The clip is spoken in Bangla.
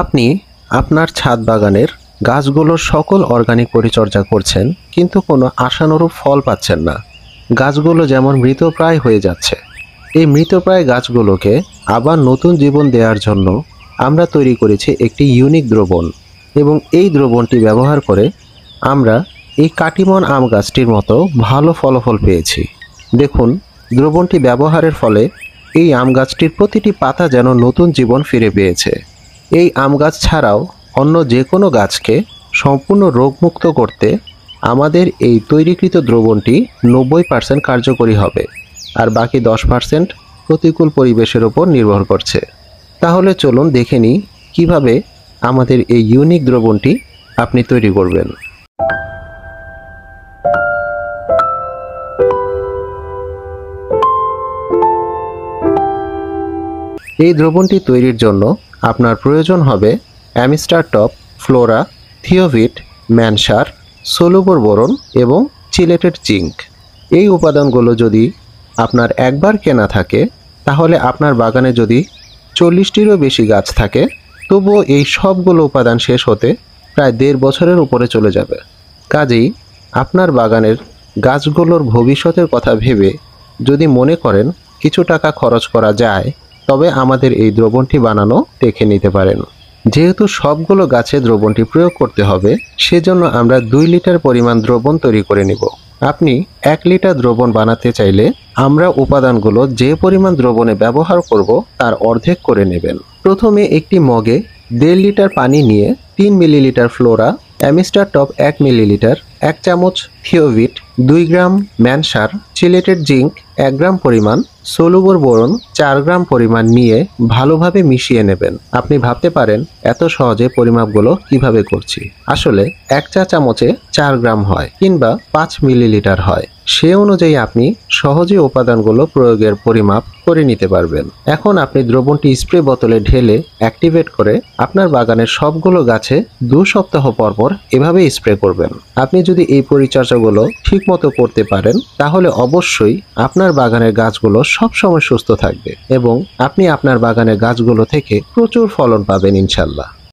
আপনি আপনার ছাদ বাগানের গাছগুলোর সকল অর্গানিক পরিচর্যা করছেন কিন্তু কোনো আশানুরূপ ফল পাচ্ছেন না গাছগুলো যেমন মৃতপ্রায় হয়ে যাচ্ছে এই মৃতপ্রায় গাছগুলোকে আবার নতুন জীবন দেওয়ার জন্য আমরা তৈরি করেছি একটি ইউনিক দ্রবণ এবং এই দ্রবণটি ব্যবহার করে আমরা এই কাটিমন আম গাছটির মতো ভালো ফলাফল পেয়েছি দেখুন দ্রবণটি ব্যবহারের ফলে এই আম গাছটির প্রতিটি পাতা যেন নতুন জীবন ফিরে পেয়েছে এই আম গাছ ছাড়াও অন্য যে কোনো গাছকে সম্পূর্ণ রোগমুক্ত করতে আমাদের এই তৈরিকৃত দ্রবণটি নব্বই পার্সেন্ট কার্যকরী হবে আর বাকি দশ পার্সেন্ট প্রতিকূল পরিবেশের ওপর নির্ভর করছে তাহলে চলুন দেখে নিই কীভাবে আমাদের এই ইউনিক দ্রবণটি আপনি তৈরি করবেন এই দ্রবণটি তৈরির জন্য আপনার প্রয়োজন হবে অ্যামিস্টার টপ ফ্লোরা থিওভিট ম্যানসার সোলোবর বরণ এবং চিলেটেড জিঙ্ক এই উপাদানগুলো যদি আপনার একবার কেনা থাকে তাহলে আপনার বাগানে যদি চল্লিশটিরও বেশি গাছ থাকে তবুও এই সবগুলো উপাদান শেষ হতে প্রায় দেড় বছরের উপরে চলে যাবে কাজেই আপনার বাগানের গাছগুলোর ভবিষ্যতের কথা ভেবে যদি মনে করেন কিছু টাকা খরচ করা যায় তবে আমাদের এই দ্রবণটি বানানো দেখে নিতে পারেন যেহেতু সবগুলো গাছে দ্রবণটি প্রয়োগ করতে হবে সেজন্য আমরা দুই লিটার পরিমাণ দ্রবণ তৈরি করে নিব আপনি এক লিটার দ্রবণ বানাতে চাইলে আমরা উপাদানগুলো যে পরিমাণ দ্রবণে ব্যবহার করব তার অর্ধেক করে নেবেন প্রথমে একটি মগে দেড় লিটার পানি নিয়ে তিন মিলিলিটার ফ্লোরা অ্যামিস্টার টপ এক মিলিলিটার এক চামচ থিওভিট দুই গ্রাম ম্যানসার চিলেটেড জিঙ্ক এক গ্রাম পরিমাণ সোলুবর বোরন চার গ্রাম পরিমাণ নিয়ে ভালোভাবে মিশিয়ে নেবেন আপনি ভাবতে পারেন এত সহজে পরিমাপগুলো কিভাবে করছি আসলে এক চা চামচে চার গ্রাম হয় কিংবা পাঁচ মিলিলিটার হয় সে অনুযায়ী আপনি সহজে উপাদানগুলো প্রয়োগের পরিমাপ করে নিতে পারবেন এখন আপনি দ্রবণটি স্প্রে বোতলে ঢেলে অ্যাক্টিভেট করে আপনার বাগানের সবগুলো গাছে দু সপ্তাহ পর পর এভাবে স্প্রে করবেন আপনি যদি এই পরিচর্যাগুলো ঠিকমতো করতে পারেন তাহলে অবশ্যই আপনার বাগানের গাছগুলো সবসময় সুস্থ থাকবে এবং আপনি আপনার বাগানের গাছগুলো থেকে প্রচুর ফলন পাবেন ইনশাল্লাহ